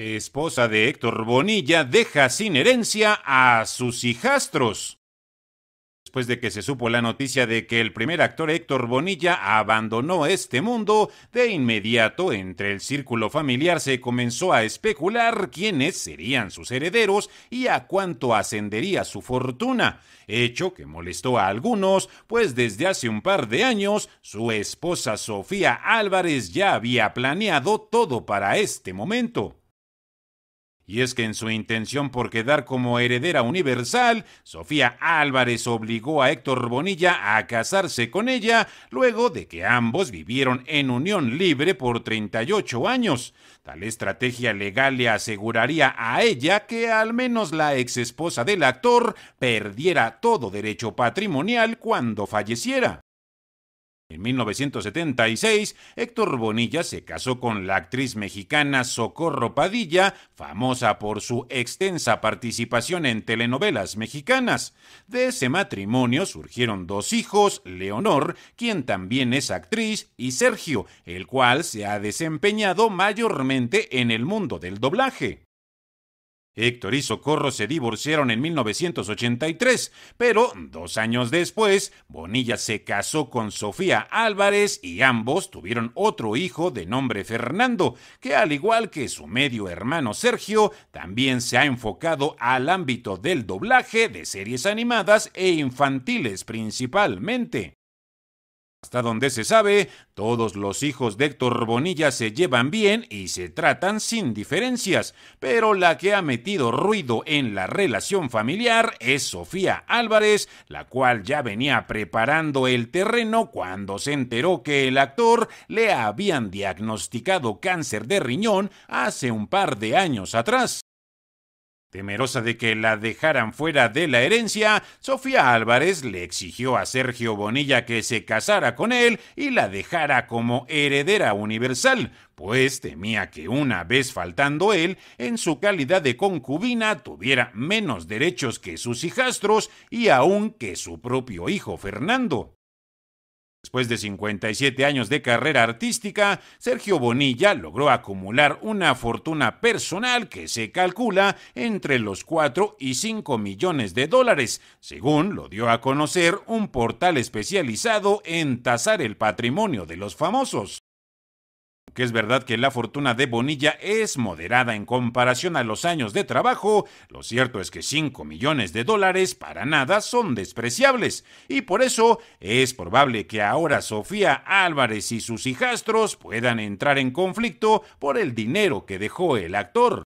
esposa de Héctor Bonilla, deja sin herencia a sus hijastros. Después de que se supo la noticia de que el primer actor Héctor Bonilla abandonó este mundo, de inmediato entre el círculo familiar se comenzó a especular quiénes serían sus herederos y a cuánto ascendería su fortuna, hecho que molestó a algunos, pues desde hace un par de años su esposa Sofía Álvarez ya había planeado todo para este momento. Y es que en su intención por quedar como heredera universal, Sofía Álvarez obligó a Héctor Bonilla a casarse con ella luego de que ambos vivieron en unión libre por 38 años. Tal estrategia legal le aseguraría a ella que al menos la ex esposa del actor perdiera todo derecho patrimonial cuando falleciera. En 1976, Héctor Bonilla se casó con la actriz mexicana Socorro Padilla, famosa por su extensa participación en telenovelas mexicanas. De ese matrimonio surgieron dos hijos, Leonor, quien también es actriz, y Sergio, el cual se ha desempeñado mayormente en el mundo del doblaje. Héctor y Socorro se divorciaron en 1983, pero dos años después, Bonilla se casó con Sofía Álvarez y ambos tuvieron otro hijo de nombre Fernando, que al igual que su medio hermano Sergio, también se ha enfocado al ámbito del doblaje de series animadas e infantiles principalmente. Hasta donde se sabe, todos los hijos de Héctor Bonilla se llevan bien y se tratan sin diferencias, pero la que ha metido ruido en la relación familiar es Sofía Álvarez, la cual ya venía preparando el terreno cuando se enteró que el actor le habían diagnosticado cáncer de riñón hace un par de años atrás. Temerosa de que la dejaran fuera de la herencia, Sofía Álvarez le exigió a Sergio Bonilla que se casara con él y la dejara como heredera universal, pues temía que una vez faltando él, en su calidad de concubina tuviera menos derechos que sus hijastros y aún que su propio hijo Fernando. Después de 57 años de carrera artística, Sergio Bonilla logró acumular una fortuna personal que se calcula entre los 4 y 5 millones de dólares, según lo dio a conocer un portal especializado en tasar el patrimonio de los famosos que es verdad que la fortuna de Bonilla es moderada en comparación a los años de trabajo, lo cierto es que 5 millones de dólares para nada son despreciables, y por eso es probable que ahora Sofía Álvarez y sus hijastros puedan entrar en conflicto por el dinero que dejó el actor.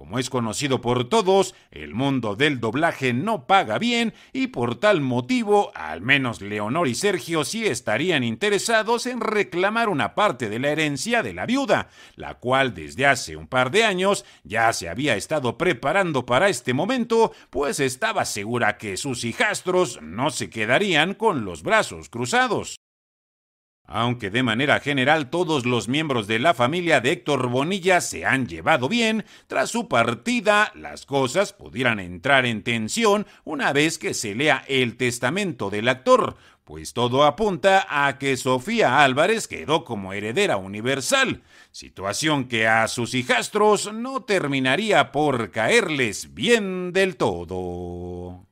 Como es conocido por todos, el mundo del doblaje no paga bien y por tal motivo, al menos Leonor y Sergio sí estarían interesados en reclamar una parte de la herencia de la viuda, la cual desde hace un par de años ya se había estado preparando para este momento, pues estaba segura que sus hijastros no se quedarían con los brazos cruzados. Aunque de manera general todos los miembros de la familia de Héctor Bonilla se han llevado bien, tras su partida las cosas pudieran entrar en tensión una vez que se lea el testamento del actor, pues todo apunta a que Sofía Álvarez quedó como heredera universal, situación que a sus hijastros no terminaría por caerles bien del todo.